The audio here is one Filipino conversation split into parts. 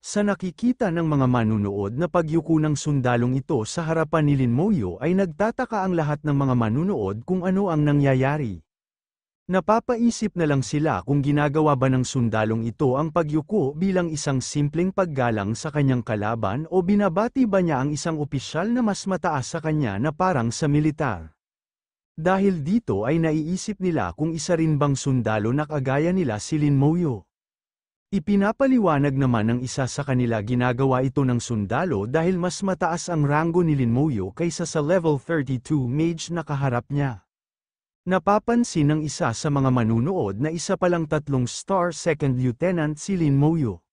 Sa nakikita ng mga manunood na pagyuko ng sundalong ito sa harapan ni Lin Moyo ay nagtataka ang lahat ng mga manunood kung ano ang nangyayari. Napapaisip na lang sila kung ginagawa ba ng sundalong ito ang pagyuko bilang isang simpleng paggalang sa kanyang kalaban o binabati ba niya ang isang opisyal na mas mataas sa kanya na parang sa militar. Dahil dito ay naiisip nila kung isa rin bang sundalo na kagaya nila si Lin Moyo. Ipinapaliwanag naman ng isa sa kanila ginagawa ito ng sundalo dahil mas mataas ang rango ni Lin Moyo kaysa sa level 32 mage na kaharap niya. Napapansin ng isa sa mga manunood na isa palang tatlong star second lieutenant si Lin Moyo.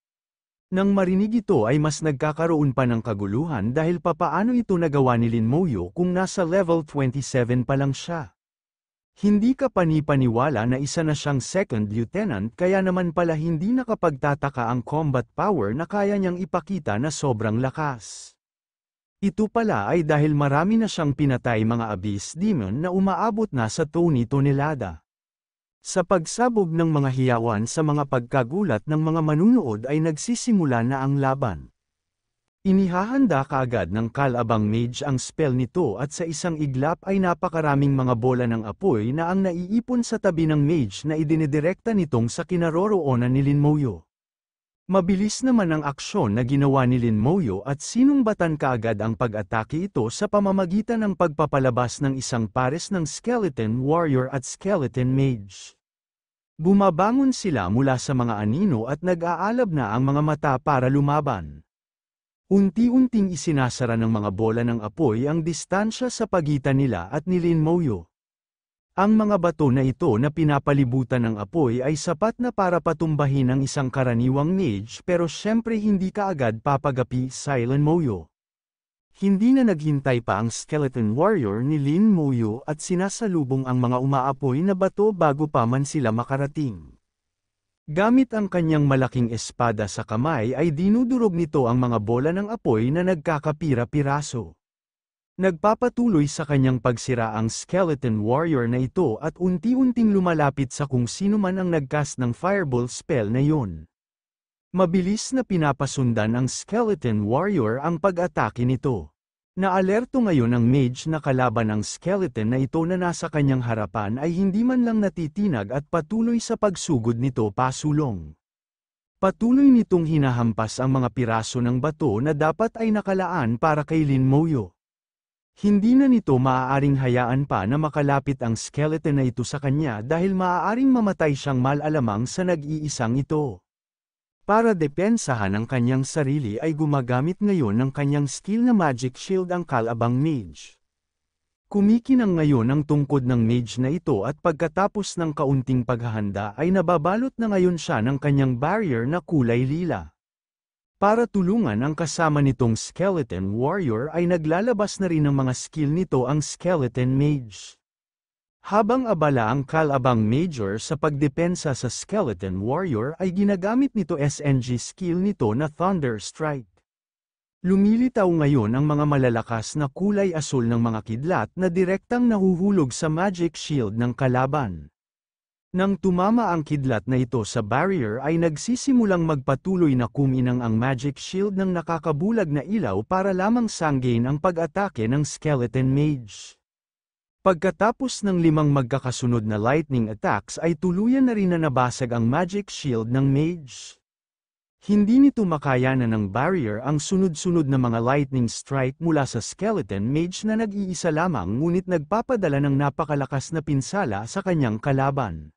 Nang marinig ito ay mas nagkakaroon pa ng kaguluhan dahil papaano ito nagawa ni Lin Moyo kung nasa level 27 pa lang siya. Hindi ka panipaniwala na isa na siyang second lieutenant kaya naman pala hindi nakapagtataka ang combat power na kaya niyang ipakita na sobrang lakas. Ito pala ay dahil marami na siyang pinatay mga abyss demon na umaabot na sa Tony Tonelada. Sa pagsabog ng mga hiyawan sa mga pagkagulat ng mga manunood ay nagsisimula na ang laban. Inihahanda kaagad ng kalabang mage ang spell nito at sa isang iglap ay napakaraming mga bola ng apoy na ang naiipon sa tabi ng mage na idinidirekta nitong sa kinaroroonan ni Lin Moyo. Mabilis naman ang aksyon na ginawa ni Lin Moyo at sinungbatan kaagad ang pag-atake ito sa pamamagitan ng pagpapalabas ng isang pares ng skeleton warrior at skeleton mage. Bumabangon sila mula sa mga anino at nag-aalab na ang mga mata para lumaban. Unti-unting isinasara ng mga bola ng apoy ang distansya sa pagitan nila at ni Lin Moyo. Ang mga bato na ito na pinapalibutan ng apoy ay sapat na para patumbahin ang isang karaniwang mage pero syempre hindi kaagad papagapi si Lin Moyo. Hindi na naghintay pa ang skeleton warrior ni Lin Moyo at sinasalubong ang mga umaapoy na bato bago pa man sila makarating. Gamit ang kanyang malaking espada sa kamay ay dinudurog nito ang mga bola ng apoy na nagkakapira-piraso. Nagpapatuloy sa kanyang pagsira ang skeleton warrior na ito at unti-unting lumalapit sa kung sino man ang nagcast ng fireball spell na yon. Mabilis na pinapasundan ang skeleton warrior ang pag-atake nito. Naalerto ngayon ang mage na kalaban ng skeleton na ito na nasa kanyang harapan ay hindi man lang natitinag at patuloy sa pagsugod nito pasulong. Patuloy nitong hinahampas ang mga piraso ng bato na dapat ay nakalaan para kay Lin Moyo. Hindi na nito maaaring hayaan pa na makalapit ang skeleton na ito sa kanya dahil maaaring mamatay siyang malalamang sa nag-iisang ito. Para depensahan ang kanyang sarili ay gumagamit ngayon ng kanyang skill na Magic Shield ang kalabang mage. Kumikinang ngayon ang tungkod ng mage na ito at pagkatapos ng kaunting paghahanda ay nababalot na ngayon siya ng kanyang barrier na kulay lila. Para tulungan ang kasama nitong skeleton warrior ay naglalabas na rin ng mga skill nito ang skeleton mage. Habang abala ang kalabang Major sa pagdepensa sa Skeleton Warrior ay ginagamit nito SNG skill nito na Thunder Strike. Lumilitaw ngayon ang mga malalakas na kulay asul ng mga kidlat na direktang nahuhulog sa magic shield ng kalaban. Nang tumama ang kidlat na ito sa barrier ay nagsisimulang magpatuloy na kuminang ang magic shield ng nakakabulag na ilaw para lamang sanggain ang pag-atake ng skeleton mage. Pagkatapos ng limang magkakasunod na lightning attacks ay tuluyan na rin na nabasag ang magic shield ng mage. Hindi nito makayanan ng barrier ang sunod-sunod na mga lightning strike mula sa skeleton mage na nag-iisa lamang ngunit nagpapadala ng napakalakas na pinsala sa kanyang kalaban.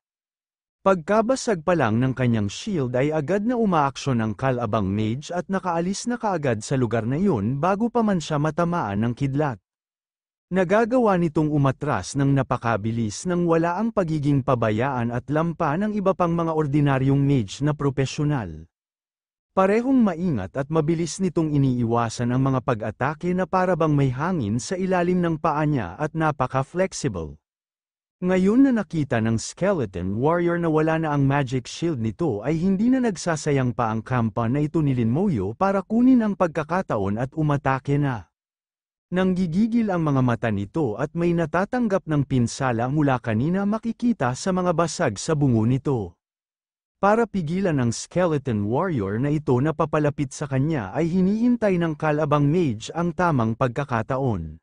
Pagkabasag pa lang ng kanyang shield ay agad na umaaksyon ang kalabang mage at nakaalis na kaagad sa lugar na iyon bago pa man siya matamaan ng kidlat. Nagagawa nitong umatras ng napakabilis nang wala ang pagiging pabayaan at lampa ng iba pang mga ordinaryong mage na propesyonal. Parehong maingat at mabilis nitong iniiwasan ang mga pag-atake na parabang may hangin sa ilalim ng paa niya at napaka-flexible. Ngayon na nakita ng skeleton warrior na wala na ang magic shield nito ay hindi na nagsasayang pa ang kampa na ito ni Lin Moyo para kunin ang pagkakataon at umatake na. Nang gigigil ang mga mata nito at may natatanggap ng pinsala mula kanina makikita sa mga basag sa bungo nito. Para pigilan ang skeleton warrior na ito na papalapit sa kanya ay hinihintay ng kalabang mage ang tamang pagkakataon.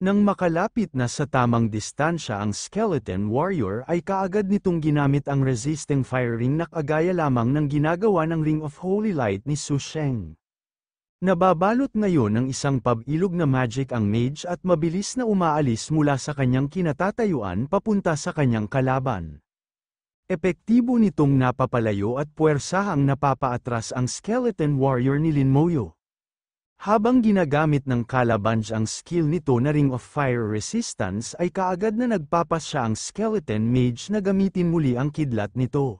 Nang makalapit na sa tamang distansya ang skeleton warrior ay kaagad nitong ginamit ang resisting firing na kagaya lamang ng ginagawa ng Ring of Holy Light ni Su Sheng. Nababalot ngayon ng isang pabilog na magic ang mage at mabilis na umaalis mula sa kanyang kinatatayuan papunta sa kanyang kalaban. Epektibo nitong napapalayo at puwersa ang napapaatras ang skeleton warrior ni Lin Moyo. Habang ginagamit ng Calabange ang skill nito na Ring of Fire Resistance ay kaagad na nagpapas siya ang skeleton mage na gamitin muli ang kidlat nito.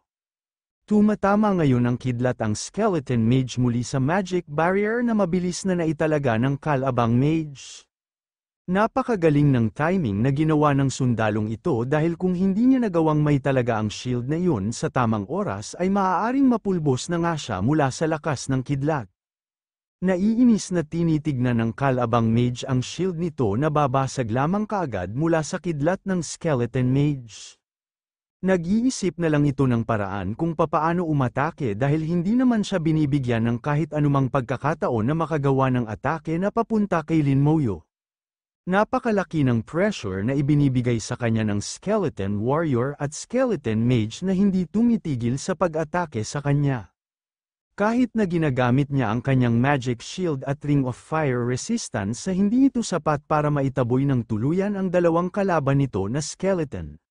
Tumatama ngayon ang kidlat ang Skeleton Mage muli sa Magic Barrier na mabilis na naitalaga ng Kalabang Mage. Napakagaling ng timing na ginawa ng sundalong ito dahil kung hindi niya nagawang may talaga ang shield na iyon sa tamang oras ay maaaring mapulbos na nga siya mula sa lakas ng kidlat. Naiinis na tinitignan ng Kalabang Mage ang shield nito na babasag lamang kaagad mula sa kidlat ng Skeleton Mage. Nag-iisip na lang ito ng paraan kung papaano umatake dahil hindi naman siya binibigyan ng kahit anumang pagkakataon na makagawa ng atake na papunta kay Lin Moyo. Napakalaki ng pressure na ibinibigay sa kanya ng Skeleton Warrior at Skeleton Mage na hindi tumitigil sa pag-atake sa kanya. Kahit na ginagamit niya ang kanyang Magic Shield at Ring of Fire Resistance sa hindi ito sapat para maitaboy ng tuluyan ang dalawang kalaban nito na skeleton.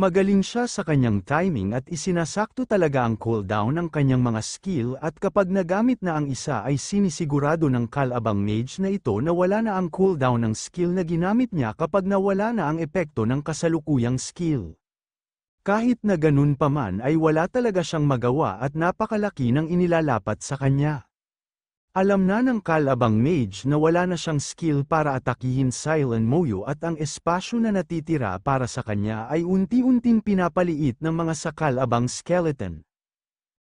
Magaling siya sa kanyang timing at isinasakto talaga ang cooldown ng kanyang mga skill at kapag nagamit na ang isa ay sinisigurado ng kalabang mage na ito na wala na ang cooldown ng skill na ginamit niya kapag nawala na ang epekto ng kasalukuyang skill. Kahit na ganun pa man ay wala talaga siyang magawa at napakalaki ng inilalapat sa kanya. Alam na ng kalabang mage na wala na siyang skill para atakihin Silent Moyo at ang espasyo na natitira para sa kanya ay unti-unting pinapaliit ng mga sakalabang skeleton.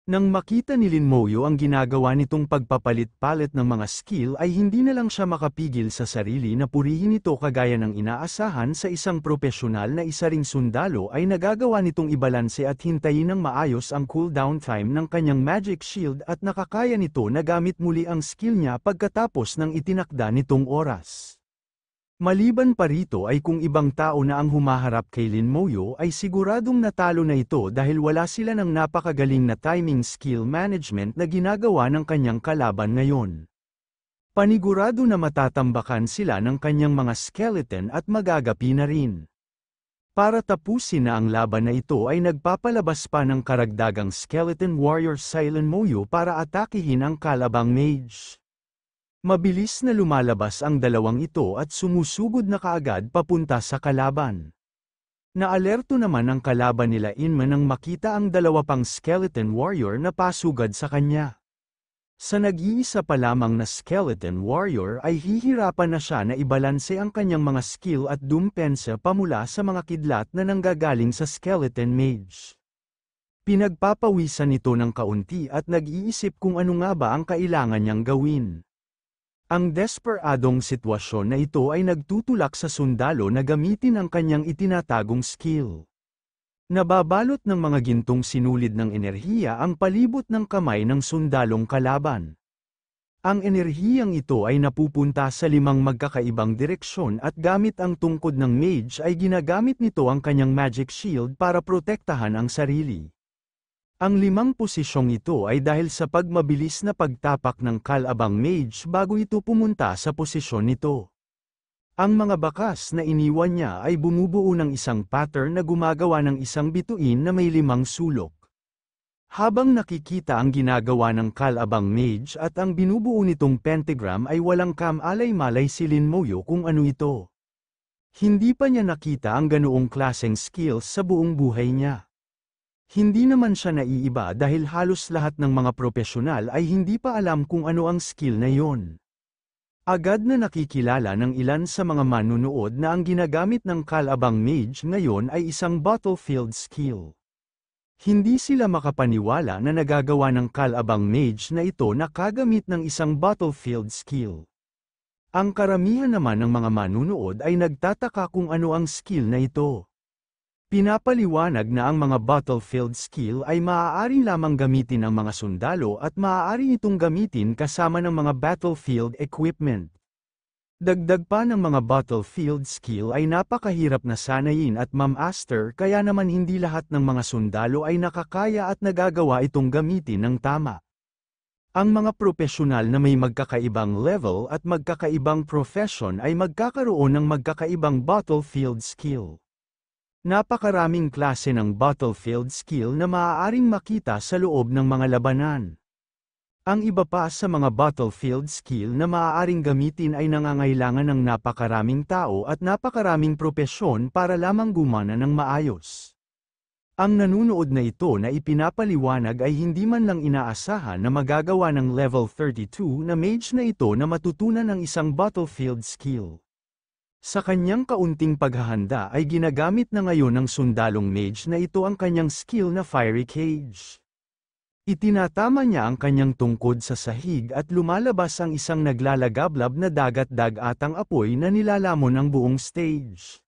Nang makita ni Lin Moyo ang ginagawa nitong pagpapalit-palit ng mga skill ay hindi na lang siya makapigil sa sarili na purihin ito kagaya ng inaasahan sa isang propesyonal na isa ring sundalo ay nagagawa nitong ibalanse at hintayin ng maayos ang cooldown time ng kanyang magic shield at nakakaya nito na gamit muli ang skill niya pagkatapos ng itinakda nitong oras. Maliban pa rito ay kung ibang tao na ang humaharap kay Lin Moyo ay siguradong natalo na ito dahil wala sila ng napakagaling na timing skill management na ginagawa ng kanyang kalaban ngayon. Panigurado na matatambakan sila ng kanyang mga skeleton at magagapi na rin. Para tapusin na ang laban na ito ay nagpapalabas pa ng karagdagang skeleton warrior Silent Moyo para atakihin ang kalabang mage. Mabilis na lumalabas ang dalawang ito at sumusugod na kaagad papunta sa kalaban. Naalerto naman ang kalaban nila Inman nang makita ang dalawa pang skeleton warrior na pasugad sa kanya. Sa nag-iisa pa lamang na skeleton warrior ay hihirapan na siya na ibalanse ang kanyang mga skill at dumpensa pamula sa mga kidlat na nanggagaling sa skeleton mage. Pinagpapawisan ito ng kaunti at nag-iisip kung ano nga ba ang kailangan niyang gawin. Ang desperadong sitwasyon na ito ay nagtutulak sa sundalo na gamitin ang kanyang itinatagong skill. Nababalot ng mga gintong sinulid ng enerhiya ang palibot ng kamay ng sundalong kalaban. Ang enerhiyang ito ay napupunta sa limang magkakaibang direksyon at gamit ang tungkod ng mage ay ginagamit nito ang kanyang magic shield para protektahan ang sarili. Ang limang posisyong ito ay dahil sa pagmabilis na pagtapak ng kalabang mage bago ito pumunta sa posisyon nito. Ang mga bakas na iniwan niya ay bumubuo ng isang pattern na gumagawa ng isang bituin na may limang sulok. Habang nakikita ang ginagawa ng kalabang mage at ang binubuo nitong pentagram ay walang kamalay-malay si Lin Moyo kung ano ito. Hindi pa niya nakita ang ganoong klaseng skills sa buong buhay niya. Hindi naman siya naiiba dahil halos lahat ng mga propesyonal ay hindi pa alam kung ano ang skill na yon. Agad na nakikilala ng ilan sa mga manunood na ang ginagamit ng kalabang mage ngayon ay isang battlefield skill. Hindi sila makapaniwala na nagagawa ng kalabang mage na ito na kagamit ng isang battlefield skill. Ang karamihan naman ng mga manunood ay nagtataka kung ano ang skill na ito. Pinapaliwanag na ang mga battlefield skill ay maaari lamang gamitin ng mga sundalo at maaari itong gamitin kasama ng mga battlefield equipment. Dagdag pa ng mga battlefield skill ay napakahirap na sanayin at mamaster kaya naman hindi lahat ng mga sundalo ay nakakaya at nagagawa itong gamitin ng tama. Ang mga propesyonal na may magkakaibang level at magkakaibang profession ay magkakaroon ng magkakaibang battlefield skill. Napakaraming klase ng battlefield skill na maaaring makita sa loob ng mga labanan. Ang iba pa sa mga battlefield skill na maaaring gamitin ay nangangailangan ng napakaraming tao at napakaraming propesyon para lamang gumana ng maayos. Ang nanunood na ito na ipinapaliwanag ay hindi man lang inaasahan na magagawa ng level 32 na mage na ito na matutunan ng isang battlefield skill. Sa kanyang kaunting paghahanda ay ginagamit na ngayon ng sundalong mage na ito ang kanyang skill na Fiery Cage. Itinatama niya ang kanyang tungkod sa sahig at lumalabas ang isang naglalagablab na dagat-dagatang apoy na nilalamon ang buong stage.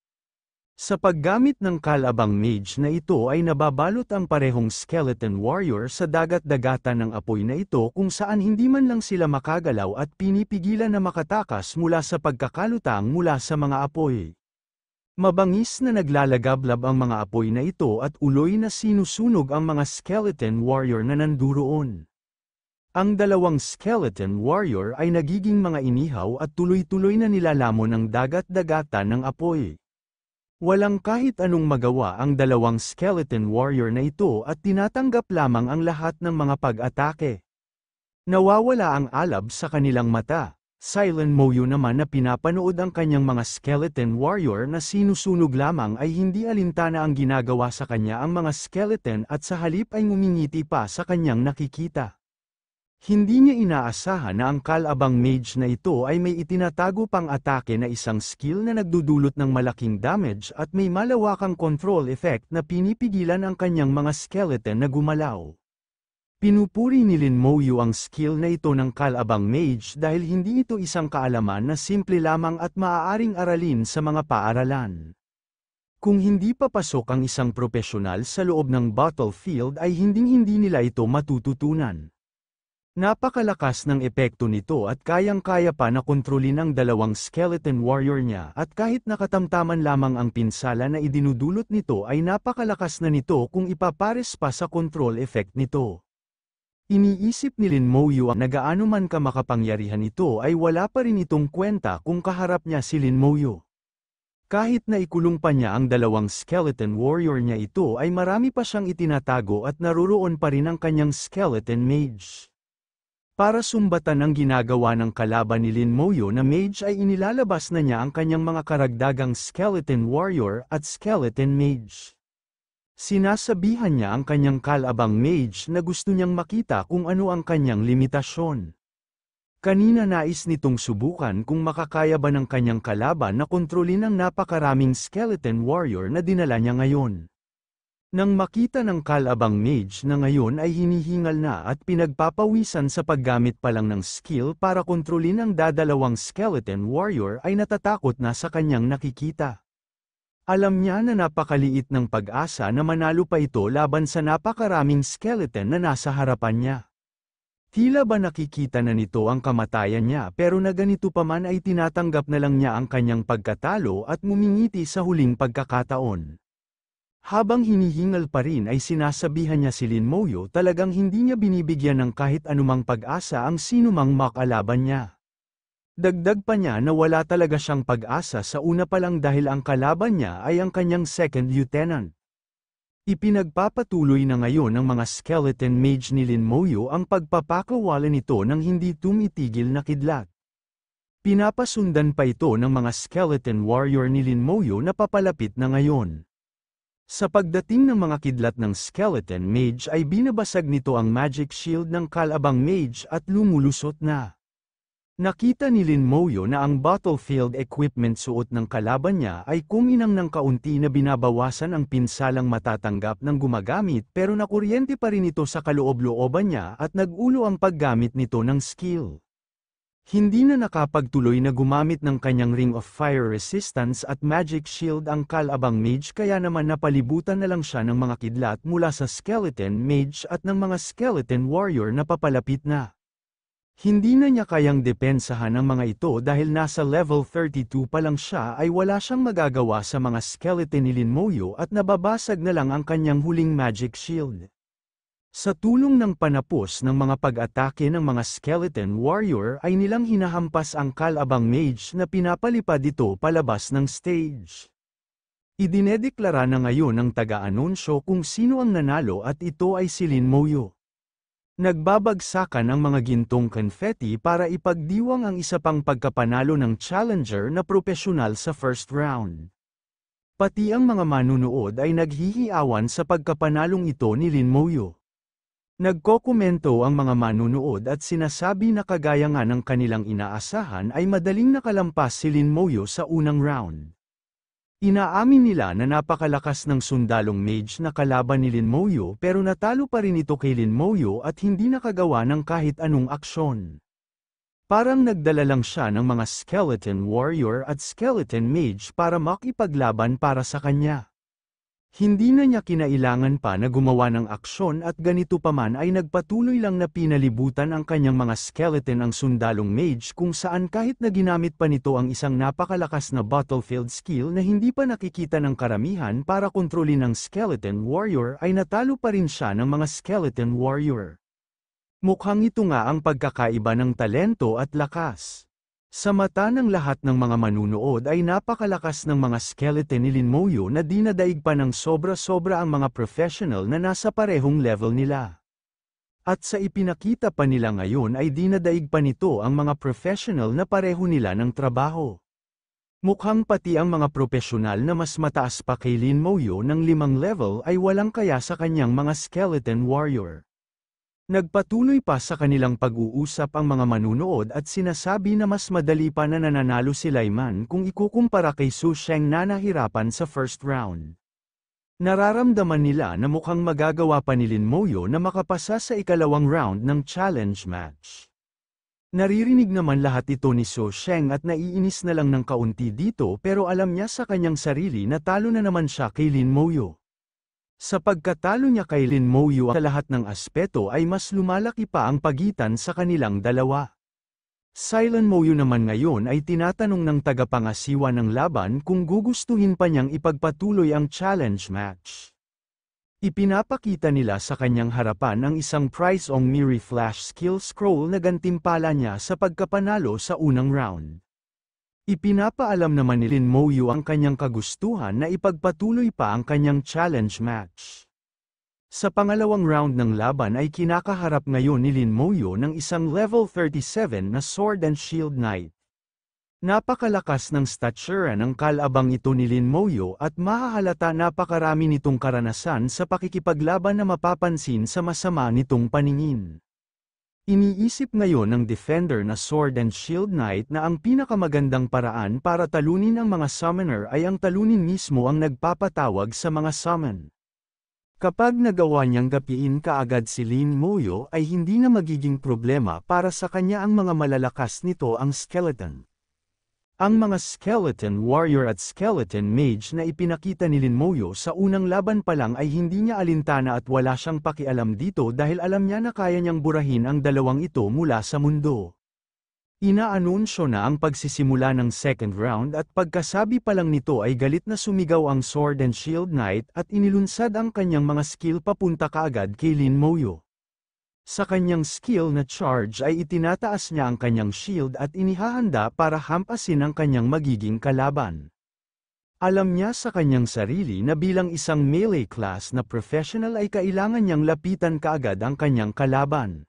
Sa paggamit ng kalabang mage na ito ay nababalot ang parehong skeleton warrior sa dagat-dagatan ng apoy na ito kung saan hindi man lang sila makagalaw at pinipigilan na makatakas mula sa pagkakalutang mula sa mga apoy. Mabangis na naglalagablab ang mga apoy na ito at uloy na sinusunog ang mga skeleton warrior na nanduroon. Ang dalawang skeleton warrior ay nagiging mga inihaw at tuloy-tuloy na nilalamon ng dagat-dagatan ng apoy. Walang kahit anong magawa ang dalawang skeleton warrior na ito at tinatanggap lamang ang lahat ng mga pag-atake. Nawawala ang alab sa kanilang mata. Silent Moyo naman na pinapanood ang kanyang mga skeleton warrior na sinusunog lamang ay hindi alintana ang ginagawa sa kanya ang mga skeleton at sa halip ay ngumingiti pa sa kanyang nakikita. Hindi niya inaasahan na ang kalabang mage na ito ay may itinatago pang atake na isang skill na nagdudulot ng malaking damage at may malawakang control effect na pinipigilan ang kanyang mga skeleton na gumalaw. Pinupuri ni Lin Moyu ang skill na ito ng kalabang mage dahil hindi ito isang kaalaman na simple lamang at maaaring aralin sa mga paaralan. Kung hindi papasok ang isang propesyonal sa loob ng battlefield ay hinding-hindi nila ito matututunan. Napakalakas ng epekto nito at kayang-kaya pa na kontrolin ang dalawang skeleton warrior niya at kahit nakatamtaman lamang ang pinsala na idinudulot nito ay napakalakas na nito kung ipapares pa sa control effect nito. Iniisip ni Lin Mouyu ang nagaano man ka makapangyarihan ito ay wala pa rin itong kwenta kung kaharap niya si Lin Mouyu. Kahit na ikulong pa niya ang dalawang skeleton warrior niya ito ay marami pa siyang itinatago at naroroon pa rin ang kanyang skeleton mage. Para sumbatan ang ginagawa ng kalaban ni Lin Moyo na mage ay inilalabas na niya ang kanyang mga karagdagang skeleton warrior at skeleton mage. Sinasabihan niya ang kanyang kalabang mage na gusto niyang makita kung ano ang kanyang limitasyon. Kanina nais nitong subukan kung makakaya ba ng kanyang kalaban na kontrolin ang napakaraming skeleton warrior na dinala niya ngayon. Nang makita ng kalabang mage na ngayon ay hinihingal na at pinagpapawisan sa paggamit pa lang ng skill para kontrolin ang dadalawang skeleton warrior ay natatakot na sa kanyang nakikita. Alam niya na napakaliit ng pag-asa na manalo pa ito laban sa napakaraming skeleton na nasa harapan niya. Tila ba nakikita na nito ang kamatayan niya pero na ganito pa man ay tinatanggap na lang niya ang kanyang pagkatalo at mumingiti sa huling pagkakataon. Habang hinihingal pa rin ay sinasabihan niya si Lin Moyo talagang hindi niya binibigyan ng kahit anumang pag-asa ang sinumang makalaban niya. Dagdag pa niya na wala talaga siyang pag-asa sa una pa lang dahil ang kalaban niya ay ang kanyang second lieutenant. Ipinagpapatuloy na ngayon ng mga skeleton mage ni Lin Moyo ang pagpapakawala nito ng hindi tumitigil na kidlat. Pinapasundan pa ito ng mga skeleton warrior ni Lin Moyo na papalapit na ngayon. Sa pagdating ng mga kidlat ng Skeleton Mage ay binabasag nito ang magic shield ng Kalabang Mage at lumulusot na. Nakita ni Lin Moyo na ang battlefield equipment suot ng kalaban niya ay kuminang ng kaunti na binabawasan ang pinsalang matatanggap ng gumagamit pero nakuryente pa rin ito sa kaloob-looban niya at nagulo ang paggamit nito ng skill. Hindi na nakapagtuloy na gumamit ng kanyang Ring of Fire Resistance at Magic Shield ang kalabang mage kaya naman napalibutan na lang siya ng mga kidlat mula sa skeleton mage at ng mga skeleton warrior na papalapit na. Hindi na niya kayang depensahan ang mga ito dahil nasa level 32 pa lang siya ay wala siyang magagawa sa mga skeleton ni Linmoyo at nababasag na lang ang kanyang huling magic shield. Sa tulong ng panapos ng mga pag-atake ng mga skeleton warrior ay nilang hinahampas ang kalabang mage na pinapalipad ito palabas ng stage. Idinedeklara na ngayon ng taga-anunsyo kung sino ang nanalo at ito ay si Lin Moyo. Nagbabagsakan ang mga gintong confetti para ipagdiwang ang isa pang pagkapanalo ng challenger na propesyonal sa first round. Pati ang mga manunood ay naghihiawan sa pagkapanalong ito ni Lin Moyo. Nagkokomento ang mga manunood at sinasabi na kagaya nga ng kanilang inaasahan ay madaling nakalampas si Lin Moyo sa unang round. Inaamin nila na napakalakas ng sundalong mage na kalaban ni Lin Moyo pero natalo pa rin ito kay Lin Moyo at hindi nakagawa ng kahit anong aksyon. Parang nagdala lang siya ng mga skeleton warrior at skeleton mage para makipaglaban para sa kanya. Hindi na niya kinailangan pa na gumawa ng aksyon at ganito pa man ay nagpatuloy lang na pinalibutan ang kanyang mga skeleton ang sundalong mage kung saan kahit na ginamit pa nito ang isang napakalakas na battlefield skill na hindi pa nakikita ng karamihan para kontrolin ng skeleton warrior ay natalo pa rin siya ng mga skeleton warrior. Mukhang ito nga ang pagkakaiba ng talento at lakas. Sa mata ng lahat ng mga manunood ay napakalakas ng mga skeleton ni Lin Linmoyo na dinadaig pa ng sobra-sobra ang mga professional na nasa parehong level nila. At sa ipinakita pa nila ngayon ay dinadaig pa nito ang mga professional na pareho nila ng trabaho. Mukhang pati ang mga profesional na mas mataas pa kay Lin Linmoyo ng limang level ay walang kaya sa kanyang mga skeleton warrior. Nagpatuloy pa sa kanilang pag-uusap ang mga manunood at sinasabi na mas madali pa na nananalo si Lyman kung ikukumpara kay Su Sheng na nahirapan sa first round. Nararamdaman nila na mukhang magagawa pa ni Lin Moyo na makapasa sa ikalawang round ng challenge match. Naririnig naman lahat ito ni Su Sheng at naiinis na lang ng kaunti dito pero alam niya sa kanyang sarili na talo na naman siya kay Lin Moyo. Sa pagkatalo niya kay Lin Mo Yua sa lahat ng aspeto ay mas lumalaki pa ang pagitan sa kanilang dalawa. Silent Moyu naman ngayon ay tinatanong ng tagapangasiwa ng laban kung gugustuhin pa niyang ipagpatuloy ang challenge match. Ipinapakita nila sa kanyang harapan ang isang prize on Miri Flash Skill Scroll na gantimpala niya sa pagkapanalo sa unang round. Ipinapaalam naman ni Lin Moyu ang kanyang kagustuhan na ipagpatuloy pa ang kanyang challenge match. Sa pangalawang round ng laban ay kinakaharap ngayon ni Lin Moyu ng isang level 37 na Sword and Shield Knight. Napakalakas ng stature ng kalabang ito ni Lin Moyo at mahahalata napakarami nitong karanasan sa pakikipaglaban na mapapansin sa masama nitong paningin. Iniisip ngayon ng Defender na Sword and Shield Knight na ang pinakamagandang paraan para talunin ang mga summoner ay ang talunin mismo ang nagpapatawag sa mga summon. Kapag nagawa niyang gapiin kaagad si Lin Moyo ay hindi na magiging problema para sa kanya ang mga malalakas nito ang skeleton. Ang mga Skeleton Warrior at Skeleton Mage na ipinakita ni Lin Moyo sa unang laban pa lang ay hindi niya alintana at wala siyang pakialam dito dahil alam niya na kaya niyang burahin ang dalawang ito mula sa mundo. Inaanunsyo na ang pagsisimula ng second round at pagkasabi pa lang nito ay galit na sumigaw ang Sword and Shield Knight at inilunsad ang kanyang mga skill papunta kaagad kay Lin Moyo. Sa kanyang skill na charge ay itinataas niya ang kanyang shield at inihahanda para hampasin ang kanyang magiging kalaban. Alam niya sa kanyang sarili na bilang isang melee class na professional ay kailangan niyang lapitan kaagad ang kanyang kalaban.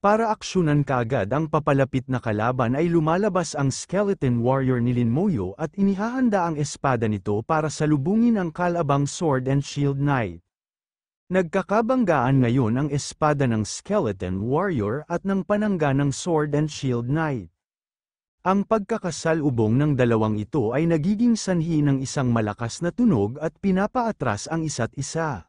Para aksyunan kaagad ang papalapit na kalaban ay lumalabas ang skeleton warrior ni Lin Moyo at inihahanda ang espada nito para salubungin ang kalabang sword and shield knight. Nagkakabanggaan ngayon ang espada ng Skeleton Warrior at ng panangga ng Sword and Shield Knight. Ang pagkakasalubong ng dalawang ito ay nagiging sanhi ng isang malakas na tunog at pinapaatras ang isa't isa.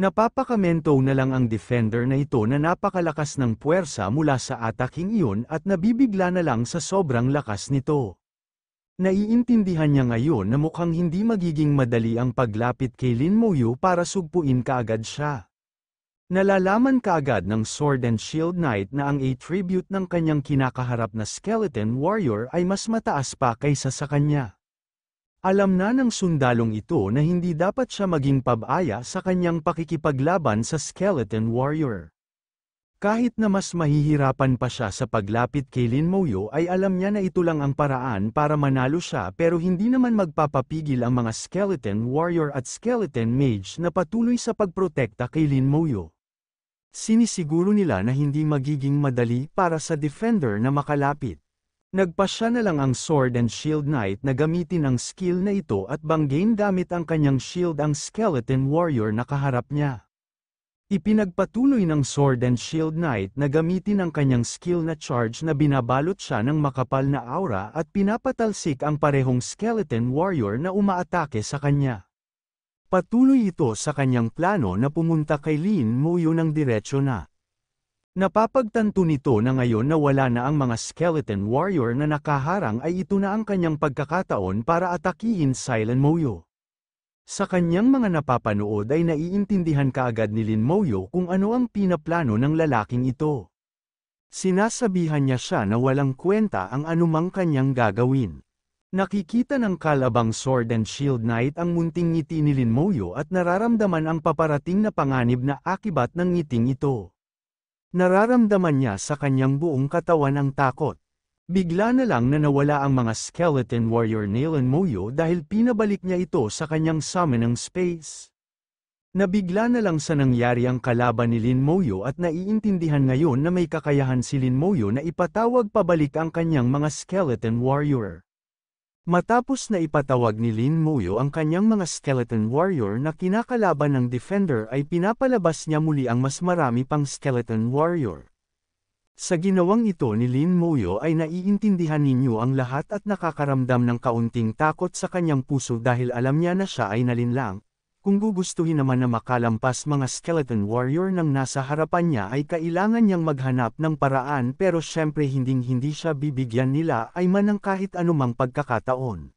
Napapakamento na lang ang defender na ito na napakalakas ng puwersa mula sa ataking iyon at nabibigla na lang sa sobrang lakas nito. Naiintindihan niya ngayon na mukhang hindi magiging madali ang paglapit kay Lin Moyu para sugpuin kaagad siya. Nalalaman kaagad ng Sword and Shield Knight na ang attribute ng kanyang kinakaharap na Skeleton Warrior ay mas mataas pa kaysa sa kanya. Alam na ng sundalong ito na hindi dapat siya maging pabaya sa kanyang pakikipaglaban sa Skeleton Warrior. Kahit na mas mahihirapan pa siya sa paglapit kay Lin Moyo ay alam niya na ito lang ang paraan para manalo siya pero hindi naman magpapapigil ang mga Skeleton Warrior at Skeleton Mage na patuloy sa pagprotekta kay Lin Moyo. Sinisiguro nila na hindi magiging madali para sa Defender na makalapit. Nagpasya na lang ang Sword and Shield Knight na gamitin ang skill na ito at banggain gamit ang kanyang shield ang Skeleton Warrior na kaharap niya. Ipinagpatuloy ng Sword and Shield Knight na gamitin ang kanyang skill na charge na binabalot siya ng makapal na aura at pinapatalsik ang parehong skeleton warrior na umaatake sa kanya. Patuloy ito sa kanyang plano na pumunta kay Lin Muyo ng diretsyo na. Napapagtanto nito na ngayon na wala na ang mga skeleton warrior na nakaharang ay ito na ang kanyang pagkakataon para atakihin Silent Muyo. Sa kanyang mga napapanood ay naiintindihan kaagad ni Lin Moyo kung ano ang pinaplano ng lalaking ito. Sinasabihan niya siya na walang kwenta ang anumang kanyang gagawin. Nakikita ng kalabang Sword and Shield Knight ang munting ngiti ni Lin Moyo at nararamdaman ang paparating na panganib na akibat ng ngiting ito. Nararamdaman niya sa kanyang buong katawan ang takot. Bigla na lang na nawala ang mga skeleton warrior Nailan Moyo dahil pinabalik niya ito sa kanyang summon ng space. Nabigla na lang sa nangyari ang kalaban ni Lin Moyo at naiintindihan ngayon na may kakayahan si Lin Moyo na ipatawag pabalik ang kanyang mga skeleton warrior. Matapos na ipatawag ni Lin Moyo ang kanyang mga skeleton warrior na kinakalaban ng defender ay pinapalabas niya muli ang mas marami pang skeleton warrior. Sa ginawang ito ni Lin Moyo ay naiintindihan ninyo ang lahat at nakakaramdam ng kaunting takot sa kanyang puso dahil alam niya na siya ay nalinlang. Kung gugustuhin naman na makalampas mga skeleton warrior nang nasa harapan niya ay kailangan niyang maghanap ng paraan pero syempre hinding hindi siya bibigyan nila ay man kahit anumang pagkakataon.